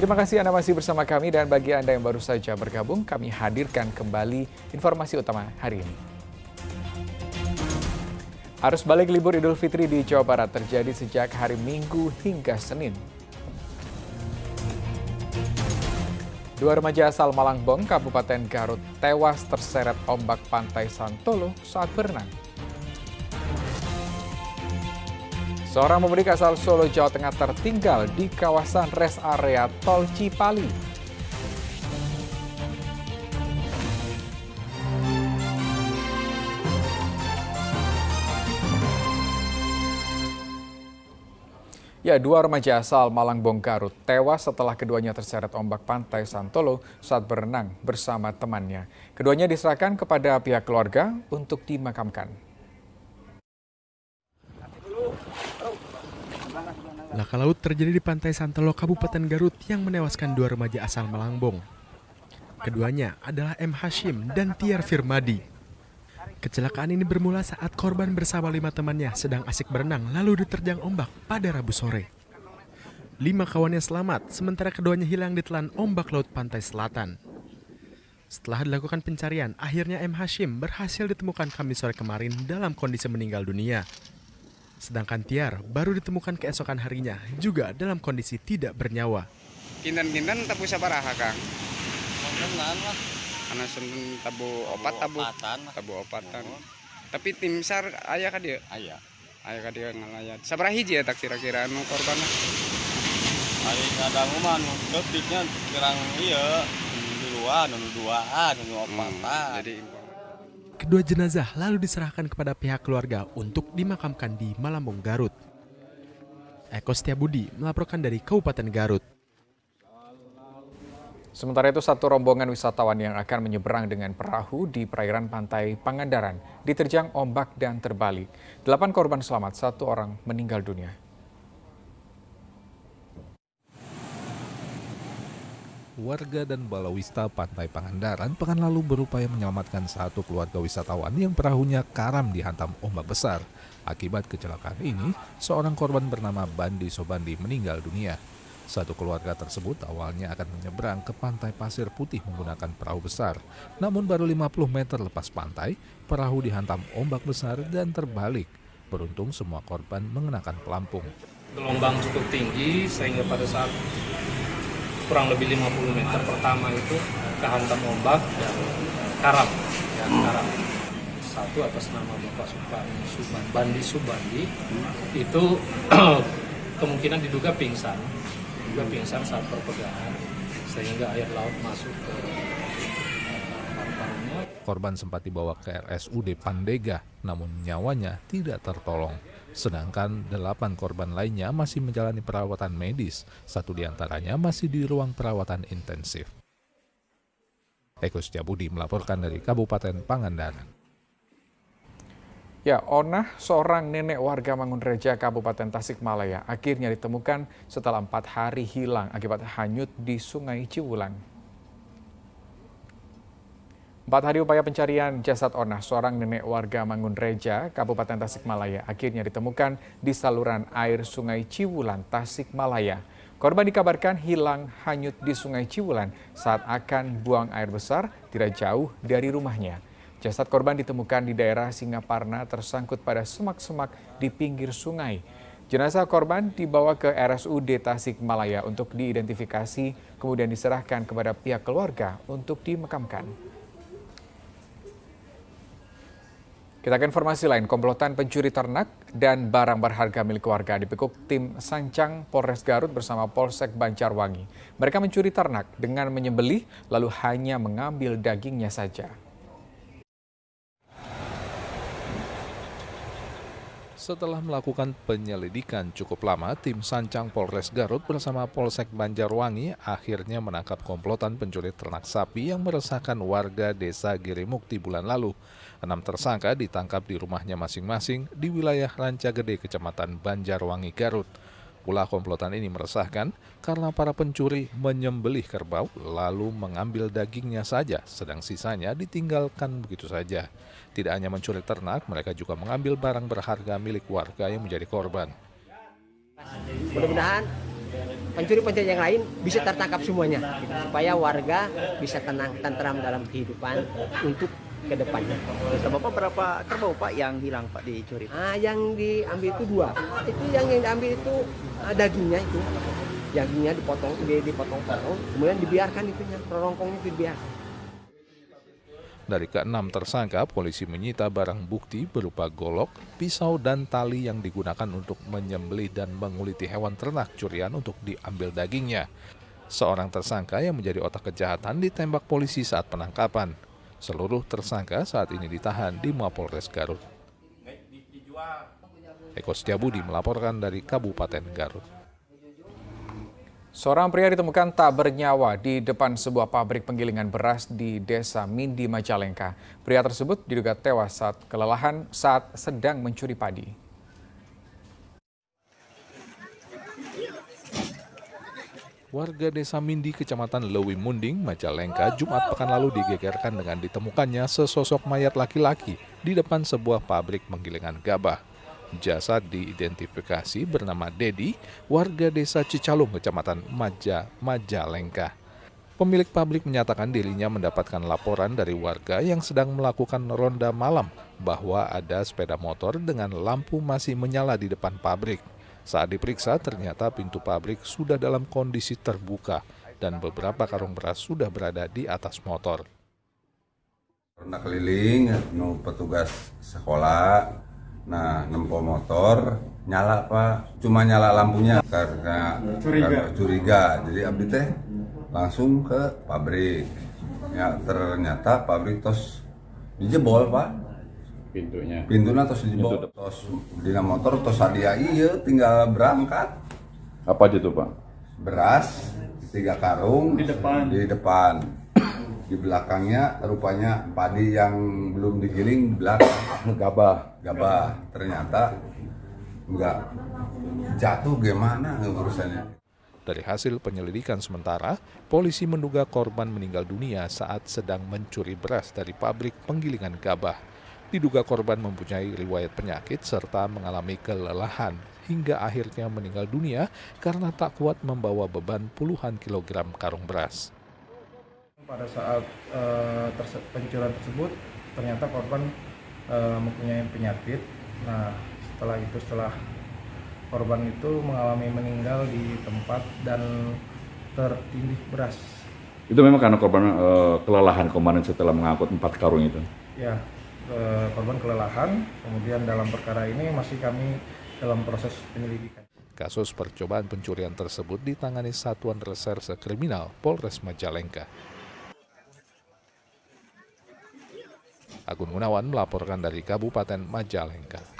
Terima kasih Anda masih bersama kami dan bagi Anda yang baru saja bergabung, kami hadirkan kembali informasi utama hari ini. Arus balik libur Idul Fitri di Jawa Barat terjadi sejak hari Minggu hingga Senin. Dua remaja asal Malangbong, Kabupaten Garut, tewas terseret ombak pantai Santolo saat berenang. Seorang pemudik asal Solo, Jawa Tengah tertinggal di kawasan rest area Tol Cipali. Ya, dua remaja asal Malang Bongkarut tewas setelah keduanya terseret ombak pantai Santolo saat berenang bersama temannya. Keduanya diserahkan kepada pihak keluarga untuk dimakamkan. Laka laut terjadi di pantai Santelo, Kabupaten Garut yang menewaskan dua remaja asal Malangbong. Keduanya adalah M. Hashim dan Tiar Firmadi. Kecelakaan ini bermula saat korban bersama lima temannya sedang asik berenang lalu diterjang ombak pada Rabu sore. Lima kawannya selamat, sementara keduanya hilang ditelan ombak laut pantai selatan. Setelah dilakukan pencarian, akhirnya M. Hashim berhasil ditemukan Kamis sore kemarin dalam kondisi meninggal dunia. Sedangkan Tiar baru ditemukan keesokan harinya juga dalam kondisi tidak bernyawa. Kinan-kinan kinten tabu sabaraha, Kang? Kontenan lah. Karena sunten tabu opat tabu. Opatan. Tabu opatan. Tapi tim SAR ayah kan dia? Ayah. Ayah kan dia ngelayat. Sabaraha hiji ya tak kira-kira anu korbannya? Hari kadang anu mah nu detiknya kurang iya, duluan dua, nu duaan, anu, anu hmm, opatan. Jadi jadi Kedua jenazah lalu diserahkan kepada pihak keluarga untuk dimakamkan di Malambong, Garut. Eko Setiabudi melaporkan dari Kabupaten Garut. Sementara itu satu rombongan wisatawan yang akan menyeberang dengan perahu di perairan pantai Pangandaran diterjang ombak dan terbalik. Delapan korban selamat, satu orang meninggal dunia. warga dan balawista Pantai Pangandaran pekan lalu berupaya menyelamatkan satu keluarga wisatawan yang perahunya karam dihantam ombak besar. Akibat kecelakaan ini, seorang korban bernama Bandi Sobandi meninggal dunia. Satu keluarga tersebut awalnya akan menyeberang ke pantai pasir putih menggunakan perahu besar. Namun baru 50 meter lepas pantai, perahu dihantam ombak besar dan terbalik. Beruntung semua korban mengenakan pelampung. Gelombang cukup tinggi sehingga pada saat kurang lebih 50 meter pertama itu kehantam ombak dan karam ya, karam satu atas nama Bapak Subandi Suban Bandi Subandi itu kemungkinan diduga pingsan diduga pingsan saat perpegahan, sehingga air laut masuk ke eh, Korban sempat dibawa ke RSUD Pandega, namun nyawanya tidak tertolong. Sedangkan delapan korban lainnya masih menjalani perawatan medis, satu diantaranya masih di ruang perawatan intensif. Eko Setiabudi melaporkan dari Kabupaten Pangandaran. Ya, Onah, seorang nenek warga Mangunreja, Kabupaten Tasikmalaya, akhirnya ditemukan setelah empat hari hilang akibat hanyut di Sungai Ciwulang. Empat hari upaya pencarian jasad Onah, seorang nenek warga Mangunreja, Kabupaten Tasikmalaya, akhirnya ditemukan di saluran air Sungai Ciwulan, Tasikmalaya. Korban dikabarkan hilang hanyut di Sungai Ciwulan saat akan buang air besar tidak jauh dari rumahnya. Jasad korban ditemukan di daerah Singaparna tersangkut pada semak-semak di pinggir sungai. Jenazah korban dibawa ke RSUD Tasikmalaya untuk diidentifikasi, kemudian diserahkan kepada pihak keluarga untuk dimakamkan. Kita ke informasi lain, komplotan pencuri ternak dan barang berharga milik warga dibekuk tim Sancang Polres Garut bersama Polsek Banjarwangi. Mereka mencuri ternak dengan menyembelih lalu hanya mengambil dagingnya saja. Setelah melakukan penyelidikan cukup lama, tim Sancang Polres Garut bersama Polsek Banjarwangi akhirnya menangkap komplotan penculik ternak sapi yang meresahkan warga desa Girimukti bulan lalu. Enam tersangka ditangkap di rumahnya masing-masing di wilayah Rancagede, Kecamatan Banjarwangi, Garut. Pula komplotan ini meresahkan karena para pencuri menyembelih kerbau lalu mengambil dagingnya saja, sedang sisanya ditinggalkan begitu saja. Tidak hanya mencuri ternak, mereka juga mengambil barang berharga milik warga yang menjadi korban. Mudah-mudahan pencuri-pencuri yang lain bisa tertangkap semuanya supaya warga bisa tenang tentram dalam kehidupan untuk ke depannya. Bapak berapa kerbau Pak yang hilang Pak dicuri? Ah, yang diambil itu dua. Itu yang yang diambil itu ah, dagingnya itu. Dagingnya dipotong, dipotong-potong, kemudian dibiarkan itunya, rongkongnya itu dibiarkan. Dari keenam tersangka, polisi menyita barang bukti berupa golok, pisau, dan tali yang digunakan untuk menyembeli dan menguliti hewan ternak curian untuk diambil dagingnya. Seorang tersangka yang menjadi otak kejahatan ditembak polisi saat penangkapan. Seluruh tersangka saat ini ditahan di Mapolres Garut. Eko Setiabudi melaporkan dari Kabupaten Garut. Seorang pria ditemukan tak bernyawa di depan sebuah pabrik penggilingan beras di desa Mindi, Majalengka. Pria tersebut diduga tewas saat kelelahan saat sedang mencuri padi. Warga Desa Mindi, Kecamatan Lewi Munding, Majalengka, Jumat pekan lalu digegerkan dengan ditemukannya sesosok mayat laki-laki di depan sebuah pabrik penggilingan gabah. Jasad diidentifikasi bernama Dedi, warga desa Cicalung, Kecamatan Maja, Majalengka. Pemilik pabrik menyatakan dirinya mendapatkan laporan dari warga yang sedang melakukan ronda malam bahwa ada sepeda motor dengan lampu masih menyala di depan pabrik. Saat diperiksa, ternyata pintu pabrik sudah dalam kondisi terbuka dan beberapa karung beras sudah berada di atas motor. Pernah keliling, nu petugas sekolah, nah nempo motor, nyala pak, cuma nyala lampunya karena curiga, karena curiga. jadi abdi teh langsung ke pabrik. Ya ternyata pabrik tos dijebol pak, pintunya pintunya terus di terus di motor terus hadiah iya tinggal berangkat apa aja tuh pak beras tiga karung di depan di depan di belakangnya rupanya padi yang belum digiling belakang gabah gabah ternyata nggak jatuh gimana urusannya dari hasil penyelidikan sementara, polisi menduga korban meninggal dunia saat sedang mencuri beras dari pabrik penggilingan gabah Diduga korban mempunyai riwayat penyakit serta mengalami kelelahan hingga akhirnya meninggal dunia karena tak kuat membawa beban puluhan kilogram karung beras. Pada saat e, terse pencurian tersebut ternyata korban e, mempunyai penyakit. Nah setelah itu setelah korban itu mengalami meninggal di tempat dan tertindih beras. Itu memang karena korban e, kelelahan kemarin setelah mengangkut empat karung itu. Ya, Eh, korban kelelahan. Kemudian dalam perkara ini masih kami dalam proses penyelidikan. Kasus percobaan pencurian tersebut ditangani Satuan Reserse Kriminal Polres Majalengka. Agun Gunawan melaporkan dari Kabupaten Majalengka.